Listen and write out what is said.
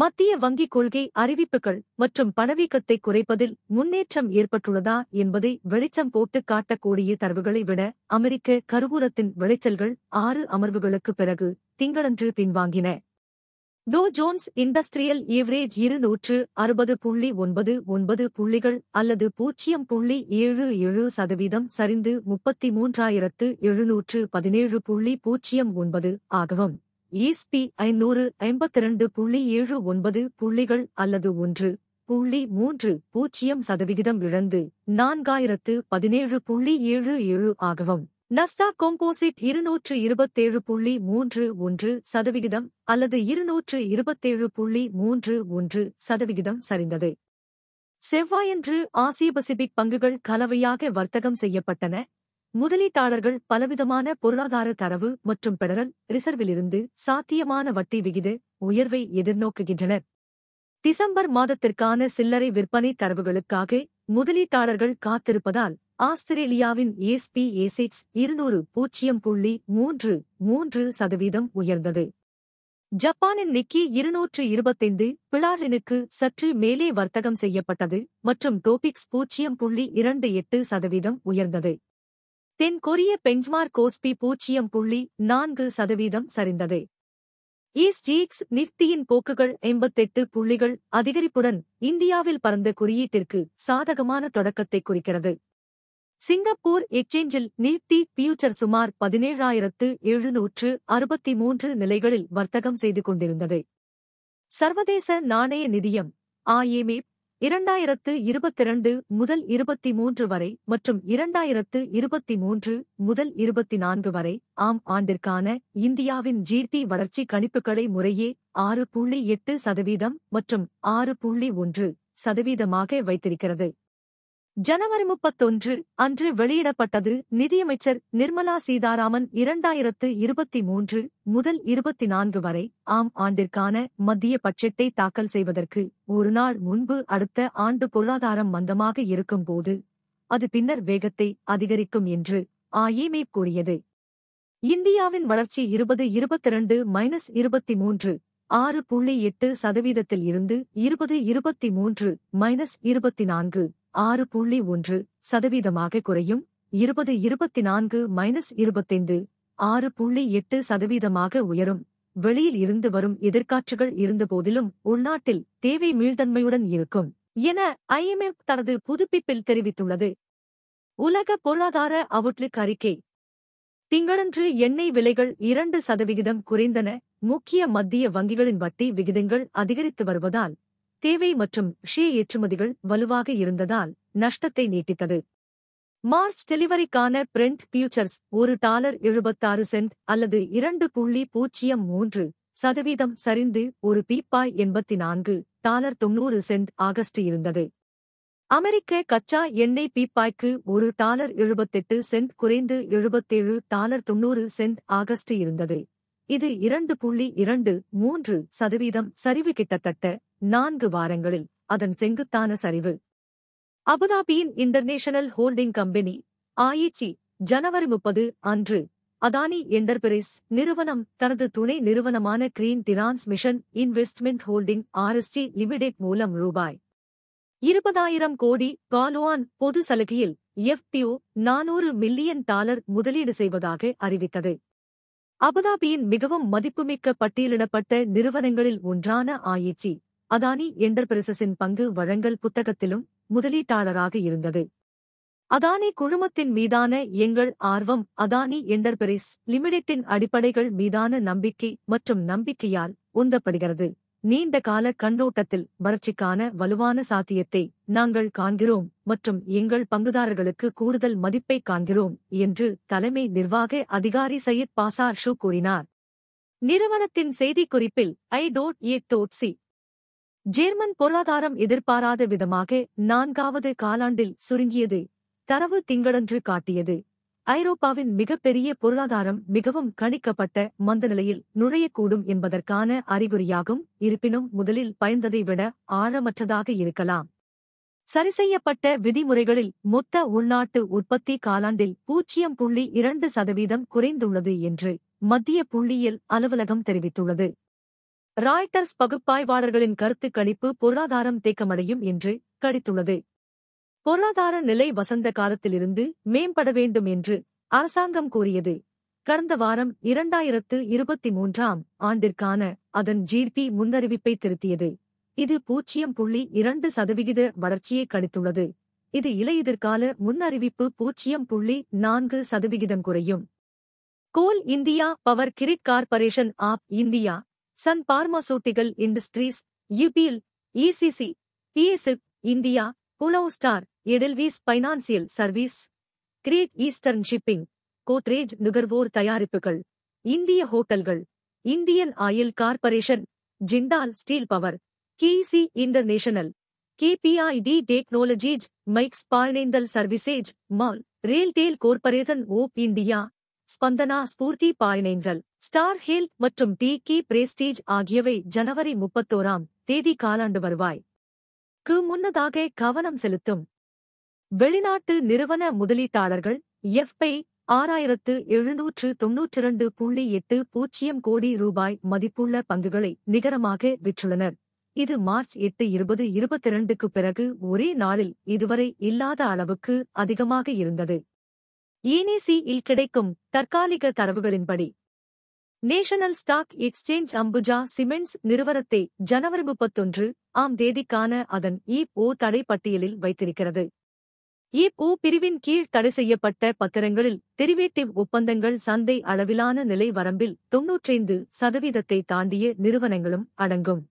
மத்திய வங்கிக் கொள்கை அறிவிப்புகள் மற்றும் பணவீக்கத்தை குறைப்பதில் முன்னேற்றம் ஏற்பட்டுள்ளதா என்பதை வெளிச்சம் போட்டு காட்டக்கூடிய தரவுகளை விட அமெரிக்க கருவூலத்தின் விளைச்சல்கள் ஆறு அமர்வுகளுக்கு பிறகு திங்களன்று பின்வாங்கின டோ ஜோன்ஸ் இண்டஸ்ட்ரியல் ஏவரேஜ் இருநூற்று அறுபது புள்ளி ஒன்பது ஒன்பது புள்ளிகள் அல்லது பூஜ்ஜியம் புள்ளி ஏழு ஏழு சதவீதம் சரிந்து முப்பத்தி மூன்றாயிரத்து எழுநூற்று பதினேழு புள்ளி பூஜ்ஜியம் ஒன்பது ஆகவும் ஈஸ்பி ஐநூறு ஐம்பத்திரண்டு புள்ளி ஏழு ஒன்பது புள்ளிகள் அல்லது ஒன்று புள்ளி மூன்று பூஜ்ஜியம் சதவிகிதம் இழந்து நான்காயிரத்து பதினேழு புள்ளி ஏழு ஏழு ஆகவும் நஸ்தா கோம்போசிட் இருநூற்று இருபத்தேழு புள்ளி மூன்று ஒன்று சதவிகிதம் அல்லது இருநூற்று இருபத்தேழு புள்ளி மூன்று ஒன்று சதவிகிதம் சரிந்தது செவ்வாயன்று ஆசிய பசிபிக் பங்குகள் கலவையாக வர்த்தகம் செய்யப்பட்டன முதலீட்டாளர்கள் பலவிதமான பொருளாதார தரவு மற்றும் பெடரல் ரிசர்விலிருந்து சாத்தியமான வட்டி விகித உயர்வை எதிர்நோக்குகின்றனர் டிசம்பர் மாதத்திற்கான சில்லறை விற்பனை தரவுகளுக்காக முதலீட்டாளர்கள் காத்திருப்பதால் ஆஸ்திரேலியாவின் ஏஸ்பி ஏசிக்ஸ் இருநூறு பூஜ்ஜியம் புள்ளி மூன்று மூன்று சதவீதம் உயர்ந்தது ஜப்பானின் நிக்கி இருநூற்று இருபத்தைந்து பிளார்லினுக்கு சற்று மேலே வர்த்தகம் செய்யப்பட்டது மற்றும் டோபிக்ஸ் பூஜ்ஜியம் புள்ளி இரண்டு எட்டு சதவீதம் உயர்ந்தது தென்கொரிய பெஞ்ச்மார்க் கோஸ்பி பூஜ்ஜியம் புள்ளி நான்கு சதவீதம் சரிந்தது ஈஸ்டீக்ஸ் நிப்தியின் போக்குகள் எண்பத்தெட்டு புள்ளிகள் அதிகரிப்புடன் இந்தியாவில் பறந்த குறியீட்டிற்கு சாதகமான தொடக்கத்தை குறிக்கிறது சிங்கப்பூர் எக்ஸ்சேஞ்சில் நிப்தி பியூச்சர் சுமார் பதினேழாயிரத்து எழுநூற்று அறுபத்தி மூன்று நிலைகளில் வர்த்தகம் செய்து கொண்டிருந்தது சர்வதேச நாணய நிதியம் ஆய்எம்எஃப் இரண்டாயிரத்து இருபத்திரண்டு முதல் இருபத்தி மூன்று வரை மற்றும் இரண்டாயிரத்து இருபத்தி மூன்று முதல் இருபத்தி நான்கு வரை ஆம் ஆண்டிற்கான இந்தியாவின் ஜிடி வளர்ச்சி கணிப்புகளை முறையே ஆறு புள்ளி எட்டு சதவீதம் மற்றும் ஆறு புள்ளி ஒன்று சதவீதமாக வைத்திருக்கிறது ஜனவரி முப்பத்தொன்று அன்று வெளியிடப்பட்டது நிதியமைச்சர் நிர்மலா சீதாராமன் இரண்டாயிரத்து இருபத்தி மூன்று முதல் இருபத்தி நான்கு வரை ஆம் ஆண்டிற்கான மத்திய பட்ஜெட்டை தாக்கல் செய்வதற்கு ஒரு நாள் முன்பு அடுத்த ஆண்டு பொருளாதாரம் மந்தமாக இருக்கும்போது அது பின்னர் வேகத்தை அதிகரிக்கும் என்று ஆயிமே கூறியது இந்தியாவின் வளர்ச்சி இருபது இருபத்திரண்டு மைனஸ் இருபத்தி மூன்று ஆறு புள்ளி எட்டு சதவீதத்தில் இருந்து இருபது இருபத்தி மூன்று மைனஸ் இருபத்தி நான்கு ஆறு புள்ளி ஒன்று சதவீதமாக குறையும் இருபது இருபத்தி நான்கு மைனஸ் இருபத்தைந்து ஆறு புள்ளி எட்டு சதவீதமாக உயரும் வெளியில் இருந்து வரும் எதிர்காட்சிகள் இருந்தபோதிலும் உள்நாட்டில் தேவை மீள்தன்மையுடன் இருக்கும் என ஐஎம்எஃப் தனது புதுப்பிப்பில் தெரிவித்துள்ளது உலக பொருளாதார அவுட்லுக் அறிக்கை திங்களன்று எண்ணெய் விலைகள் இரண்டு சதவிகிதம் குறைந்தன முக்கிய மத்திய வங்கிகளின் வட்டி விகிதங்கள் அதிகரித்து வருவதால் தேவை மற்றும் ஷே ஏற்றுமதிகள் வலுவாக இருந்ததால் நஷ்டத்தை நீட்டித்தது மார்ச் டெலிவரிக்கான பிரிண்ட் ஃபியூச்சர்ஸ் ஒரு டாலர் எழுபத்தாறு சென்ட் அல்லது இரண்டு புள்ளி பூஜ்ஜியம் மூன்று சதவீதம் சரிந்து ஒரு பீப்பாய் எண்பத்தி நான்கு டாலர் தொன்னூறு சென்ட் ஆகஸ்ட் இருந்தது அமெரிக்க கச்சா எண்ணெய் பீப்பாய்க்கு ஒரு டாலர் எழுபத்தெட்டு சென்ட் குறைந்து எழுபத்தேழு டாலர் தொன்னூறு சென்ட் ஆகஸ்ட் இருந்தது இது இரண்டு புள்ளி இரண்டு மூன்று சதவீதம் சரிவு கிட்டத்தட்ட நான்கு வாரங்களில் அதன் செங்குத்தான சரிவு அபுதாபியின் இன்டர்நேஷனல் ஹோல்டிங் கம்பெனி ஆயிச்சி ஜனவரி முப்பது அன்று அதானி என்டர்பிரைஸ் நிறுவனம் தனது துணை நிறுவனமான green transmission investment holding RST limited மூலம் ரூபாய் இருபதாயிரம் கோடி காலுவான் பொது சலுகையில் எஃபிஓ நானூறு மில்லியன் டாலர் முதலீடு செய்வதாக அறிவித்தது அபுதாபியின் மிகவும் மதிப்புமிக்க பட்டியலிடப்பட்ட நிறுவனங்களில் ஒன்றான ஆயிச்சி அதானி என்டர்பிரைசஸின் பங்கு வழங்கல் புத்தகத்திலும் முதலீட்டாளராக இருந்தது அதானி குழுமத்தின் மீதான எங்கள் ஆர்வம் அதானி என்டர்பிரைஸ் லிமிடெட்டின் அடிப்படைகள் மீதான நம்பிக்கை மற்றும் நம்பிக்கையால் உந்தப்படுகிறது நீண்ட கால கண்ணோட்டத்தில் வளர்ச்சிக்கான வலுவான சாத்தியத்தை நாங்கள் காண்கிறோம் மற்றும் எங்கள் பங்குதாரர்களுக்கு கூடுதல் மதிப்பை காண்கிறோம் என்று தலைமை நிர்வாக அதிகாரி சையத் பாசார் ஷூ கூறினார் நிறுவனத்தின் செய்திக்குறிப்பில் ஐ டோட் ஏ சி ஜேர்மன் பொருளாதாரம் எதிர்பாராத விதமாக நான்காவது காலாண்டில் சுருங்கியது தரவு திங்களன்று காட்டியது ஐரோப்பாவின் மிகப்பெரிய பொருளாதாரம் மிகவும் கணிக்கப்பட்ட மந்தநிலையில் நுழையக்கூடும் என்பதற்கான அறிகுறியாகும் இருப்பினும் முதலில் பயந்ததை விட ஆழமற்றதாக இருக்கலாம் சரிசெய்யப்பட்ட விதிமுறைகளில் மொத்த உள்நாட்டு உற்பத்தி காலாண்டில் பூஜ்ஜியம் புள்ளி இரண்டு சதவீதம் குறைந்துள்ளது என்று மத்திய புள்ளியியல் அலுவலகம் தெரிவித்துள்ளது ராய்டர்ஸ் பகுப்பாய்வாளர்களின் கருத்து கணிப்பு பொருளாதாரம் தேக்கமடையும் என்று கடித்துள்ளது பொருளாதார நிலை வசந்த காலத்திலிருந்து மேம்பட வேண்டும் என்று அரசாங்கம் கூறியது கடந்த வாரம் இரண்டாயிரத்து இருபத்தி மூன்றாம் ஆண்டிற்கான அதன் ஜிடிபி முன்னறிவிப்பை திருத்தியது இது பூஜ்ஜியம் புள்ளி இரண்டு சதவிகித வளர்ச்சியை கணித்துள்ளது இது இலையுதிர்கால முன்னறிவிப்பு பூஜ்ஜியம் புள்ளி நான்கு சதவிகிதம் குறையும் Coal India Power Grid Corporation of India Sun Pharmaceutical Industries UPL ECC BSF India புலவ் Star Edelweiss Financial Service Great Eastern Shipping Godrej நுகர்வோர் தயாரிப்புகள் இந்திய ஹோட்டல்கள் Indian Oil Corporation Jindal Steel Power KC International KPIT Technologies மைக்ஸ் பாய்னேந்தல் சர்வீசேஜ் மால் RailTel Corporation of India Spandana Sphoorty financial Star Health மற்றும் the கி பிரேஸ்டீஜ் ஆகியவை ஜனவரி முப்பத்தோராம் தேதி காலாண்டு வருவாய் கு முன்னதாக கவனம் செலுத்தும் வெளிநாட்டு நிறுவன முதலீட்டாளர்கள் எஃப்ஐ ஆறாயிரத்து எழுநூற்று தொன்னூற்றி இரண்டு புள்ளி எட்டு பூஜ்ஜியம் கோடி ரூபாய் மதிப்புள்ள பங்குகளை நிகரமாக விற்றுள்ளனர் இது மார்ச் எட்டு இருபது இரண்டுக்கு பிறகு ஒரே நாளில் இதுவரை இல்லாத அளவுக்கு அதிகமாக இருந்தது ஈனிசி இல் கிடைக்கும் தற்காலிக தரவுகளின்படி National Stock Exchange Ambuja cements நிறுவனத்தை ஜனவரி முப்பத்தொன்று ஆம் தேதிக்கான அதன் இஓ தடை பட்டியலில் வைத்திருக்கிறது இஓ பிரிவின் கீழ் தடை செய்யப்பட்ட பத்திரங்களில் தெரிவேட்டிவ் ஒப்பந்தங்கள் சந்தை அளவிலான நிலை வரம்பில் தொன்னூற்றைந்து சதவீதத்தை தாண்டிய நிறுவனங்களும் அடங்கும்